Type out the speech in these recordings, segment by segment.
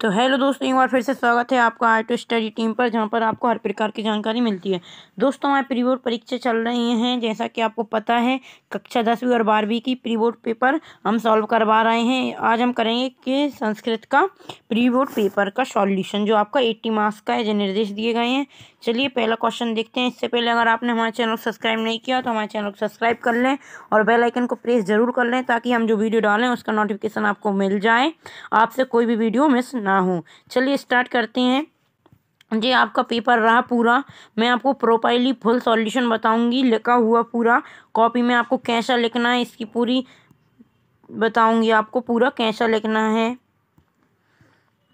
तो हेलो दोस्तों एक बार फिर से स्वागत है आपका आर टू स्टडी टीम पर जहां पर आपको हर प्रकार की जानकारी मिलती है दोस्तों हमारे प्री बोर्ड परीक्षा चल रही हैं जैसा कि आपको पता है कक्षा दसवीं और बारहवीं की प्री बोर्ड पेपर हम सॉल्व करवा रहे हैं आज हम करेंगे कि संस्कृत का प्री बोर्ड पेपर का सॉल्यूशन जो आपका एट्टी मार्क्स का है जो निर्देश दिए गए हैं चलिए पहला क्वेश्चन देखते हैं इससे पहले अगर आपने हमारे चैनल को सब्सक्राइब नहीं किया तो हमारे चैनल को सब्सक्राइब कर लें और बेल आइकन को प्रेस जरूर कर लें ताकि हम जो वीडियो डालें उसका नोटिफिकेशन आपको मिल जाए आपसे कोई भी वीडियो मिस ना हो चलिए स्टार्ट करते हैं जी आपका पेपर रहा पूरा मैं आपको प्रोपाइली फुल सॉल्यूशन बताऊंगी लिखा हुआ पूरा कॉपी में आपको कैसा लिखना है इसकी पूरी बताऊंगी आपको पूरा कैसा लिखना है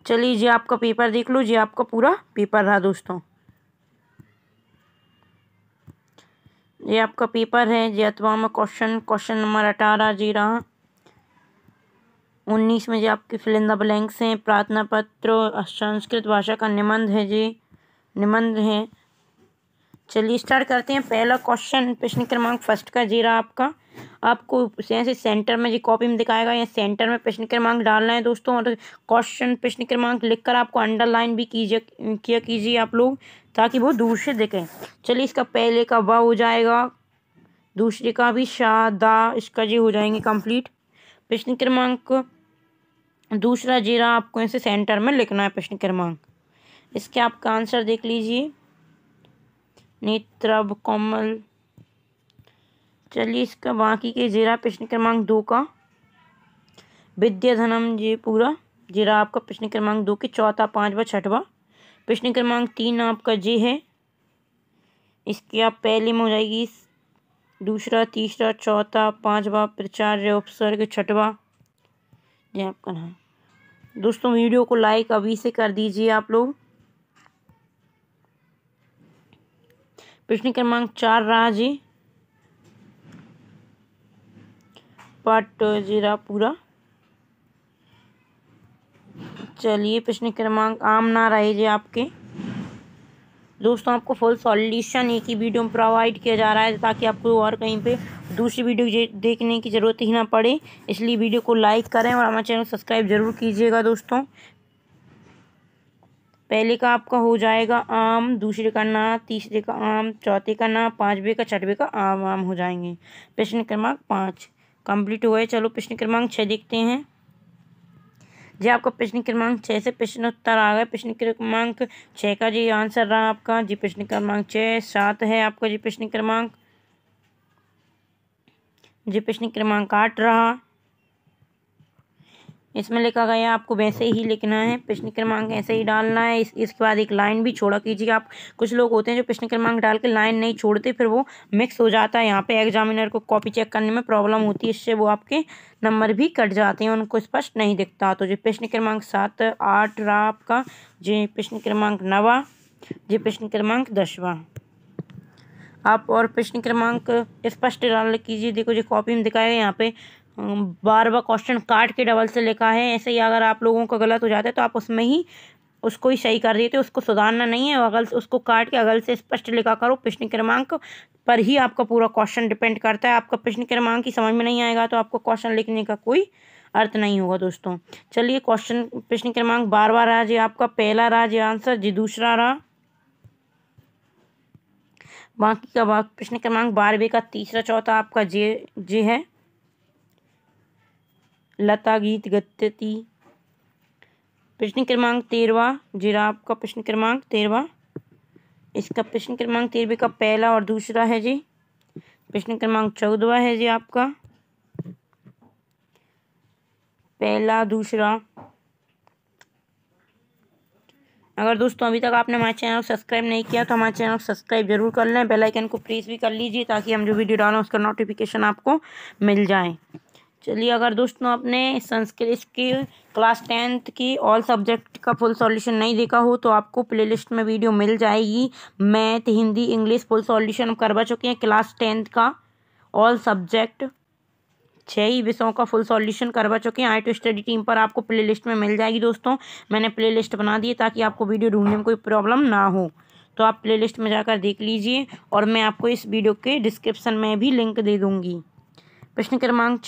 चलिए जी आपका पेपर देख लो जी आपका पूरा पेपर रहा दोस्तों ये आपका पेपर है जे अथवा में क्वेश्चन क्वेश्चन नंबर अठारह जीरा उन्नीस में जी आपके फिल इन द ब्लैंक्स हैं प्रार्थना पत्र संस्कृत भाषा का निबंध है जी निबंध है चलिए स्टार्ट करते हैं पहला क्वेश्चन प्रश्न क्रमांक फर्स्ट का जीरा आपका आपको से सेंटर में जी कॉपी में दिखाएगा या सेंटर में प्रश्न क्रमांक डालना है दोस्तों और क्वेश्चन प्रश्न क्रमांक लिखकर आपको अंडरलाइन भी कीजिए किया कीजिए आप लोग ताकि वो दूर से दिखें चलिए इसका पहले का व हो जाएगा दूसरे का भी शाह दा इसका जी हो जाएंगे कंप्लीट प्रश्न क्रमांक दूसरा जीरा आपको इसे सेंटर में लिखना है प्रश्न क्रमांक इसके आपका आंसर देख लीजिए नेत्रभ कोमल चलिए इसका बाकी के जीरा प्रश्न क्रमांक दो का विद्याधनम जी पूरा जीरा आपका प्रश्न क्रमांक दो के चौथा पाँचवा छठवा प्रश्न क्रमांक तीन आपका जे है इसकी आप पहले में हो जाएगी दूसरा तीसरा चौथा पाँचवा प्रचार्य उपसर्ग छठवा जी आपका नाम दोस्तों वीडियो को लाइक अभी से कर दीजिए आप लोग प्रश्न क्रमांक चार रहा जी पार्ट जीरा पूरा चलिए प्रश्न क्रमांक आम ना रहे जी आपके दोस्तों आपको फुल सॉल्यूशन एक ही वीडियो में प्रोवाइड किया जा रहा है ताकि आपको और कहीं पे दूसरी वीडियो देखने की ज़रूरत ही ना पड़े इसलिए वीडियो को लाइक करें और हमारे चैनल सब्सक्राइब ज़रूर कीजिएगा दोस्तों पहले का आपका हो जाएगा आम दूसरे का ना तीसरे का आम चौथे का ना पाँचवे का छठवे का आम आम हो जाएंगे प्रश्न क्रमांक पाँच कंप्लीट हुआ है चलो प्रश्न क्रमांक छः देखते हैं जी आपका प्रश्न क्रमांक छः से प्रश्न उत्तर आ गया प्रश्न क्रमांक छः का जी आंसर रहा आपका जी प्रश्न क्रमांक छः सात है आपका जी प्रश्न क्रमांक जी प्रश्न क्रमांक आठ रहा इसमें लिखा गया आपको वैसे ही लिखना है प्रश्न क्रमांक ऐसे ही डालना है इस, इसके बाद एक लाइन भी छोड़ा कीजिए आप कुछ लोग होते हैं जो प्रश्न क्रमांक डाल के लाइन नहीं छोड़ते फिर वो मिक्स हो जाता है यहाँ पे एग्जामिनर को कॉपी चेक करने में प्रॉब्लम होती है इससे वो आपके नंबर भी कट जाते हैं उनको स्पष्ट नहीं दिखता तो जो प्रश्न क्रमांक सात आठ रहा आपका जी प्रश्न क्रमांक नवा जी प्रश्न क्रमांक दसवा आप और प्रश्न क्रमांक स्पष्ट डाल कीजिए देखो जो कॉपी में दिखाया यहाँ पे बार बार क्वेश्चन काट के डबल से लिखा है ऐसे ही अगर आप लोगों का गलत हो जाता है तो आप उसमें ही उसको ही सही कर देते उसको सुधारना नहीं है अगल उसको काट के अगल से स्पष्ट लिखा करो प्रश्न क्रमांक पर ही आपका पूरा क्वेश्चन डिपेंड करता है आपका प्रश्न क्रमांक ही समझ में नहीं आएगा तो आपको क्वेश्चन लिखने का कोई अर्थ नहीं होगा दोस्तों चलिए क्वेश्चन प्रश्न क्रमांक बार बार रहा जी आपका पहला रहा जी आंसर जी दूसरा रहा बाकी का प्रश्न क्रमांक बारहवीं का तीसरा चौथा आपका जे जे है लता गीत गत्यति प्रश्न क्रमांक तेरवा जिराब का प्रश्न क्रमांक तेरवा इसका प्रश्न क्रमांक तेरहवे का पहला और दूसरा है जी प्रश्न क्रमांक चौदवा है जी आपका पहला दूसरा अगर दोस्तों अभी तक आपने हमारे चैनल को सब्सक्राइब नहीं किया तो हमारे चैनल को सब्सक्राइब जरूर कर लें बेल आइकन को प्रेस भी कर लीजिए ताकि हम जो वीडियो डालें उसका नोटिफिकेशन आपको मिल जाए चलिए अगर दोस्तों आपने संस्कृत की क्लास टेंथ की ऑल सब्जेक्ट का फुल सॉल्यूशन नहीं देखा हो तो आपको प्लेलिस्ट में वीडियो मिल जाएगी math Hindi English full solution करवा चुके हैं क्लास टेंथ का ऑल सब्जेक्ट छः ही विषयों का फुल सॉल्यूशन करवा चुके हैं आई टू स्टडी टीम पर आपको प्लेलिस्ट में मिल जाएगी दोस्तों मैंने प्लेलिस्ट बना दी ताकि आपको वीडियो ढूंढने में कोई प्रॉब्लम ना हो तो आप प्लेलिस्ट में जाकर देख लीजिए और मैं आपको इस वीडियो के डिस्क्रिप्शन में भी लिंक दे दूँगी प्रश्न क्रमांक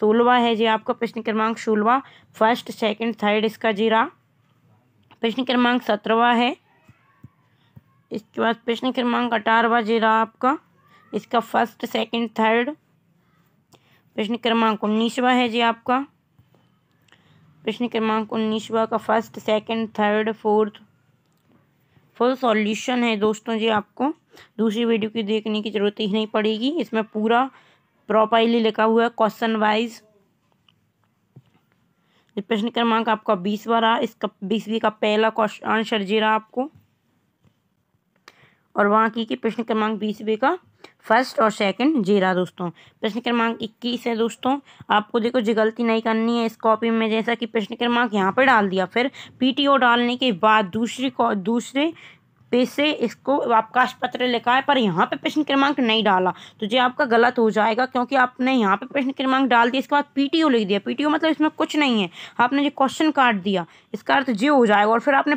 सोलवा है जी आपका प्रश्न क्रमांक सोलवा फर्स्ट सेकंड थर्ड इसका जीरा प्रश्न क्रमांक सत्रहवा है इसके बाद प्रश्न क्रमांक अठारहवा रहा आपका इसका फर्स्ट सेकंड थर्ड प्रश्न क्रमांक उन्नीसवा है जी आपका प्रश्न क्रमांक उन्नीसवा का first second third fourth full solution है दोस्तों जी आपको दूसरी वीडियो की देखने की ज़रूरत ही नहीं पड़ेगी इसमें पूरा प्रॉपरली लिखा हुआ है क्वेश्चन वाइज प्रश्न क्रमांक आपका बीसवा रहा इसका बीसवीं का पहला क्वेश्चन आंसर जी रहा आपको और वहाँ की प्रश्न क्रमांक बीसवीं का फर्स्ट और सेकंड जी रहा दोस्तों प्रश्न क्रमांक इक्कीस है दोस्तों आपको देखो जी गलती नहीं करनी है इस कॉपी में जैसा कि प्रश्न क्रमांक यहाँ पर डाल दिया फिर पीटीओ डालने के बाद दूसरी दूसरे से इसको अवकाश पत्र लिखा है पर यहाँ पे प्रश्न क्रमांक नहीं डाला तो ये आपका गलत हो जाएगा क्योंकि आपने यहाँ पे प्रश्न क्रमांक डाल दिया इसके बाद पीटीओ लिख दिया पीटीओ मतलब इसमें कुछ नहीं है आपने जो क्वेश्चन काट दिया इसका अर्थ ये हो जाएगा और फिर आपने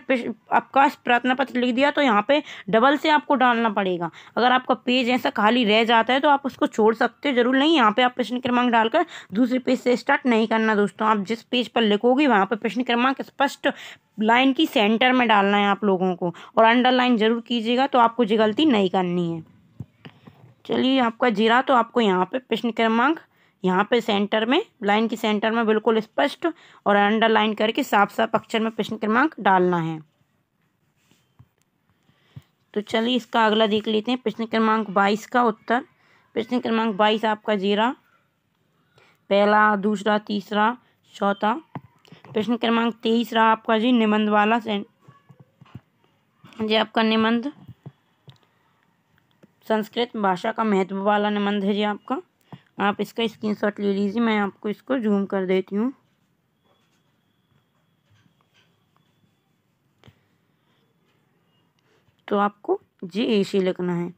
आपका प्रार्थना पत्र लिख दिया तो यहाँ पे डबल से आपको डालना पड़ेगा अगर आपका पेज ऐसा खाली रह जाता है तो आप उसको छोड़ सकते हो जरूर नहीं यहाँ पे आप प्रश्न क्रमांक डालकर दूसरे पेज से स्टार्ट नहीं करना दोस्तों आप जिस पेज पर लिखोगे वहाँ पर प्रश्न क्रमांक स्पष्ट लाइन की सेंटर में डालना है आप लोगों को और अंडरलाइन ज़रूर कीजिएगा तो आपको जो गलती नहीं करनी है चलिए आपका जीरा तो आपको यहाँ पे प्रश्न क्रमांक यहाँ पे सेंटर में लाइन की सेंटर में बिल्कुल स्पष्ट और अंडरलाइन करके साफ साफ अक्षर में प्रश्न क्रमांक डालना है तो चलिए इसका अगला देख लेते हैं प्रश्न क्रमांक बाईस का उत्तर प्रश्न क्रमांक बाईस आपका जीरा पहला दूसरा तीसरा चौथा प्रश्न क्रमांक तेईस रहा आपका जी निबंध वाला जी आपका निबंध संस्कृत भाषा का महत्व वाला निबंध है जी आपका आप इसका स्क्रीनशॉट ले लीजिए मैं आपको इसको जूम कर देती हूँ तो आपको ए सी लिखना है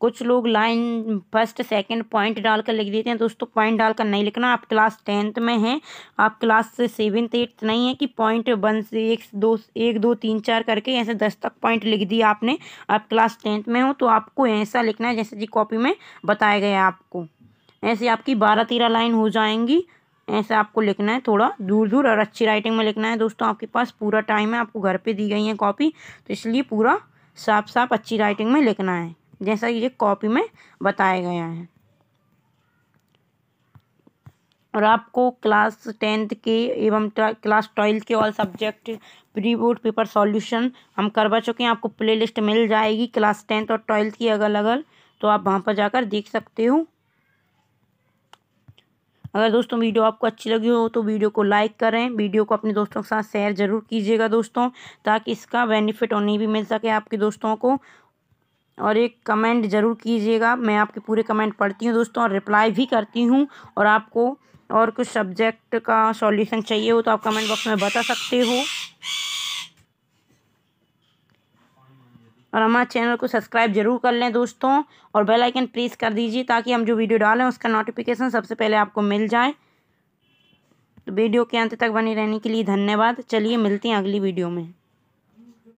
कुछ लोग लाइन फर्स्ट सेकंड पॉइंट डालकर लिख देते हैं दोस्तों तो पॉइंट डालकर नहीं लिखना आप क्लास टेंथ में हैं आप क्लास सेवन्थ एट्थ नहीं है कि पॉइंट वन से एक दो एक दो तीन चार करके ऐसे दस तक पॉइंट लिख दिया आपने आप क्लास टेंथ में हो तो आपको ऐसा लिखना है जैसे जी कॉपी में बताया गया आपको ऐसे आपकी बारह तेरह लाइन हो जाएंगी ऐसे आपको लिखना है थोड़ा दूर दूर और अच्छी राइटिंग में लिखना है दोस्तों आपके पास पूरा टाइम है आपको घर पे दी गई है कॉपी तो इसलिए पूरा साफ साफ अच्छी राइटिंग में लिखना है जैसा ये कॉपी में बताया गया है और आपको क्लास टेंथ के एवं क्लास ट्वेल्थ के all subject pre board paper solution हम करवा चुके हैं आपको प्ले लिस्ट मिल जाएगी क्लास टेंथ और ट्वेल्थ की अगल अगल तो आप वहाँ पर जाकर देख सकते हो अगर दोस्तों वीडियो आपको अच्छी लगी हो तो वीडियो को लाइक करें वीडियो को अपने दोस्तों के साथ शेयर जरूर कीजिएगा दोस्तों ताकि इसका बेनिफिट उन्हें भी मिल सके आपके दोस्तों को और एक कमेंट ज़रूर कीजिएगा मैं आपके पूरे कमेंट पढ़ती हूँ दोस्तों और रिप्लाई भी करती हूँ और आपको और कुछ सब्जेक्ट का सॉल्यूशन चाहिए हो तो आप कमेंट बॉक्स में बता सकते हो और हमारे चैनल को सब्सक्राइब जरूर कर लें दोस्तों और बेल आइकन प्रेस कर दीजिए ताकि हम जो वीडियो डालें उसका नोटिफिकेशन सबसे पहले आपको मिल जाए तो वीडियो के अंत तक बने रहने के लिए धन्यवाद चलिए मिलते हैं अगली वीडियो में